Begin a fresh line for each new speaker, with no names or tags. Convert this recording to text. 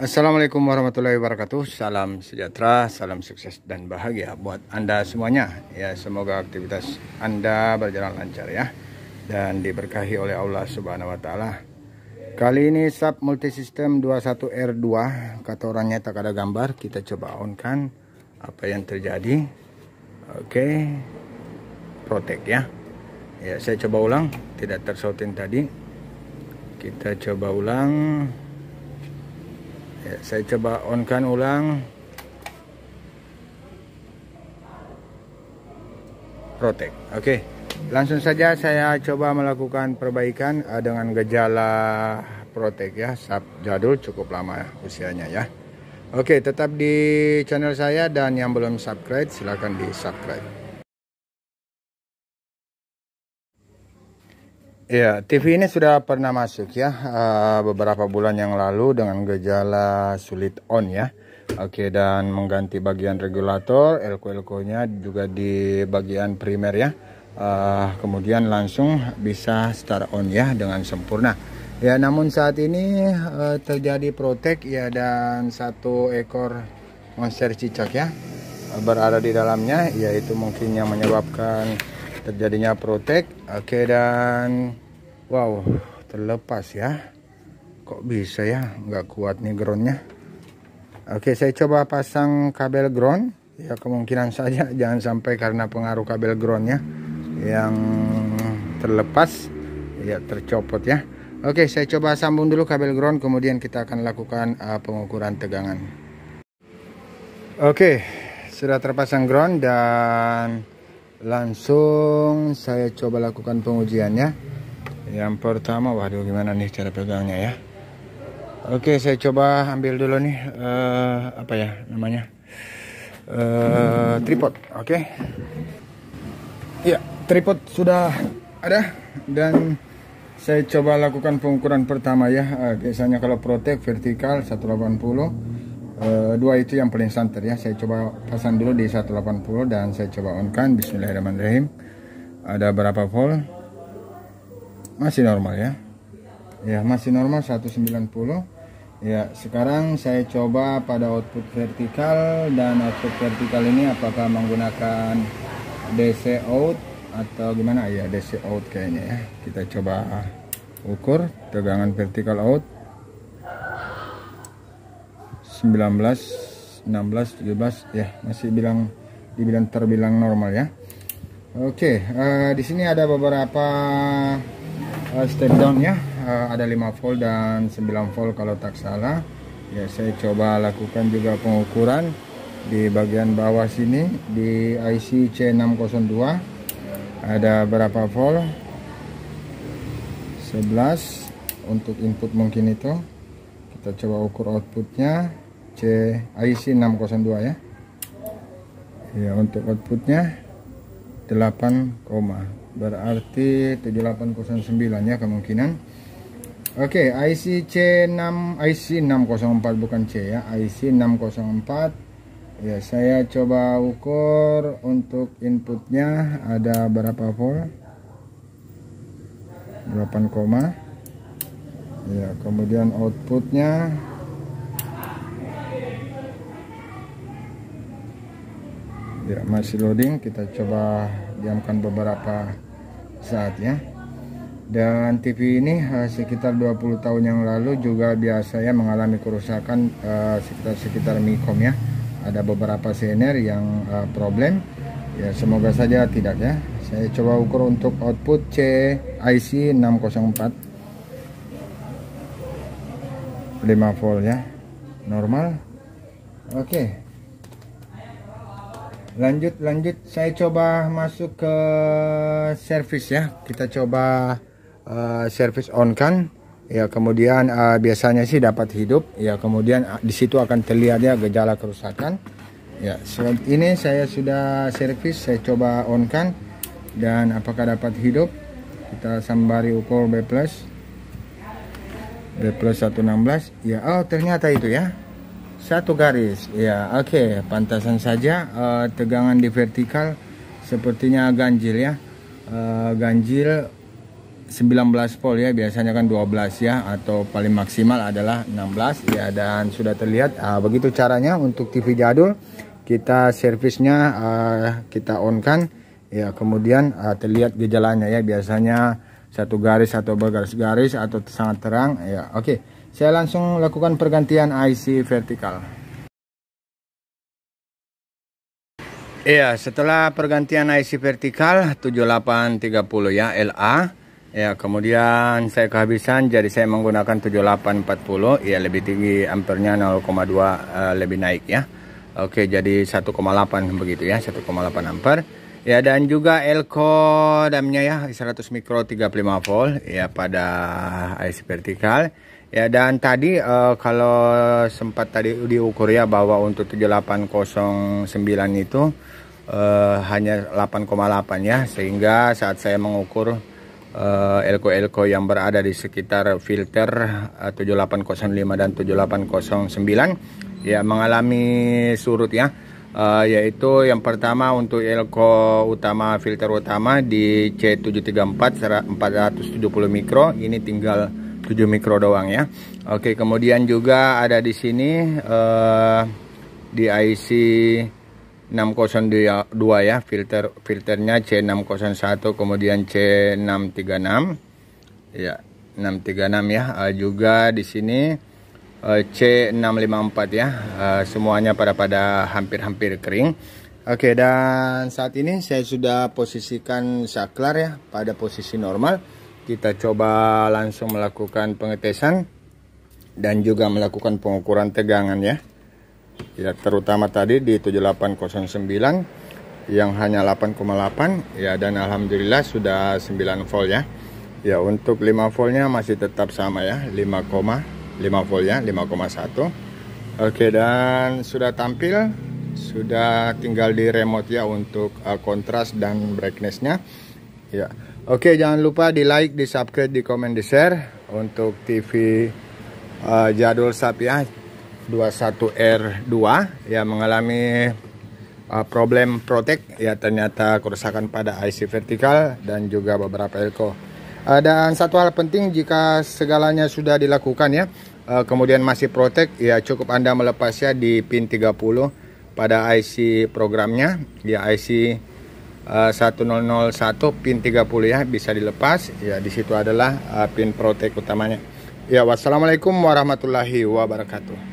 Assalamualaikum warahmatullahi wabarakatuh. Salam sejahtera, salam sukses dan bahagia buat Anda semuanya. Ya, semoga aktivitas Anda berjalan lancar ya dan diberkahi oleh Allah Subhanahu wa taala. Kali ini sub multisistem 21R2 kata orangnya tak ada gambar, kita coba on kan apa yang terjadi. Oke. Okay. Protect ya. Ya, saya coba ulang, tidak tersautin tadi. Kita coba ulang ya, saya coba on kan ulang protect oke langsung saja saya coba melakukan perbaikan uh, dengan gejala protect ya sub jadul cukup lama usianya ya oke tetap di channel saya dan yang belum subscribe silahkan di subscribe Ya, TV ini sudah pernah masuk ya eh, beberapa bulan yang lalu dengan gejala sulit on ya. Oke, dan mengganti bagian regulator, elko-elkonya juga di bagian primer ya. Uh, kemudian langsung bisa start on ya dengan sempurna. Ya, namun saat ini uh, terjadi protek ya dan satu ekor monster cicak ya berada di dalamnya, yaitu mungkin yang menyebabkan terjadinya protek. Oke okay, dan Wow, terlepas ya. Kok bisa ya? Nggak kuat nih groundnya. Oke, saya coba pasang kabel ground. Ya kemungkinan saja jangan sampai karena pengaruh kabel groundnya yang terlepas. Ya tercopot ya. Oke, saya coba sambung dulu kabel ground. Kemudian kita akan lakukan uh, pengukuran tegangan. Oke, sudah terpasang ground dan langsung saya coba lakukan pengujiannya yang pertama waduh gimana nih cara pegangnya ya oke saya coba ambil dulu nih uh, apa ya namanya uh, tripod oke okay. ya tripod sudah ada dan saya coba lakukan pengukuran pertama ya eh, biasanya kalau protek vertikal 180 dua itu yang paling santer ya saya coba pasang dulu di 180 dan saya coba onkan bismillahirrahmanirrahim ada berapa volt masih normal ya ya masih normal 190 ya sekarang saya coba pada output vertikal dan output vertikal ini apakah menggunakan DC out atau gimana ya DC out kayaknya ya kita coba ukur tegangan vertikal out 19 16 17 ya masih bilang dibilang terbilang normal ya Oke okay, uh, eh, di sini ada beberapa uh, step down ya uh, ada 5 volt dan 9 volt kalau tak salah ya saya coba lakukan juga pengukuran di bagian bawah sini di IC C602 ada berapa volt 11 untuk input mungkin itu kita coba ukur outputnya C IC 602 ya ya untuk outputnya 8 berarti 7809 ya kemungkinan Oke okay, IC C6 IC 604 bukan C ya IC 604 ya saya coba ukur untuk inputnya ada berapa volt 8 ya kemudian outputnya tidak masih loading kita coba diamkan beberapa saat ya dan TV ini eh, sekitar 20 tahun yang lalu juga biasanya mengalami kerusakan uh, sekitar sekitar Mikom ya ada beberapa CNR yang uh, problem ya semoga saja tidak ya saya coba ukur untuk output C IC 604 5 volt ya normal oke okay lanjut lanjut saya coba masuk ke service ya kita coba uh, service on kan ya kemudian uh, biasanya sih dapat hidup ya kemudian uh, di akan terlihat ya gejala kerusakan ya so, ini saya sudah servis saya coba on kan dan apakah dapat hidup kita sambari ukur B plus B plus 116 ya oh ternyata itu ya satu garis ya oke okay. pantasan saja uh, tegangan di vertikal sepertinya ganjil ya uh, ganjil 19 volt ya biasanya kan 12 ya atau paling maksimal adalah 16 ya dan sudah terlihat uh, begitu caranya untuk TV jadul kita servisnya uh, kita on kan ya kemudian uh, terlihat gejalanya ya biasanya satu garis atau bergaris-garis atau sangat terang ya oke okay saya langsung lakukan pergantian IC vertikal Iya setelah pergantian IC vertikal 7830 ya LA ya kemudian saya kehabisan jadi saya menggunakan 7840 ya lebih tinggi ampernya 0,2 uh, eh, lebih naik ya Oke jadi 1,8 begitu ya 1,8 ampere ya dan juga elko damnya ya 100 mikro 35 volt ya pada IC vertikal Ya dan tadi uh, kalau sempat tadi diukur ya bahwa untuk 7809 itu uh, hanya 8,8 ya sehingga saat saya mengukur elko eh, elko-elko yang berada di sekitar filter uh, 7805 dan 7809 ya mengalami surut ya uh, yaitu yang pertama untuk elko utama filter utama di C734 470 mikro ini tinggal 7 mikro doang ya. Oke, kemudian juga ada di sini uh, di IC 602 ya, filter filternya C601 kemudian C636. Ya, 636 ya. Uh, juga di sini eh, C654 ya. uh, semuanya pada pada hampir-hampir kering. Oke, dan saat ini saya sudah posisikan saklar ya pada posisi normal kita coba langsung melakukan pengetesan dan juga melakukan pengukuran tegangan ya ya terutama tadi di 7809 yang hanya 8,8 ya dan alhamdulillah sudah 9 volt ya ya untuk 5 voltnya masih tetap sama ya 5,5 volt ya 5,1 oke dan sudah tampil sudah tinggal di remote ya untuk eh, kontras dan brightnessnya Ya. Oke, jangan lupa di like, di subscribe, di komen, di share untuk TV uh, Jadul Sapia 21R2 yang mengalami uh, problem protek ya ternyata kerusakan pada IC vertikal dan juga beberapa elko. Uh, dan satu hal penting jika segalanya sudah dilakukan ya uh, kemudian masih protek ya cukup Anda melepasnya di pin 30 pada IC programnya ya IC Eh, nol 1001 pin 30 ya bisa dilepas ya di situ adalah uh, pin protek utamanya ya wassalamualaikum warahmatullahi wabarakatuh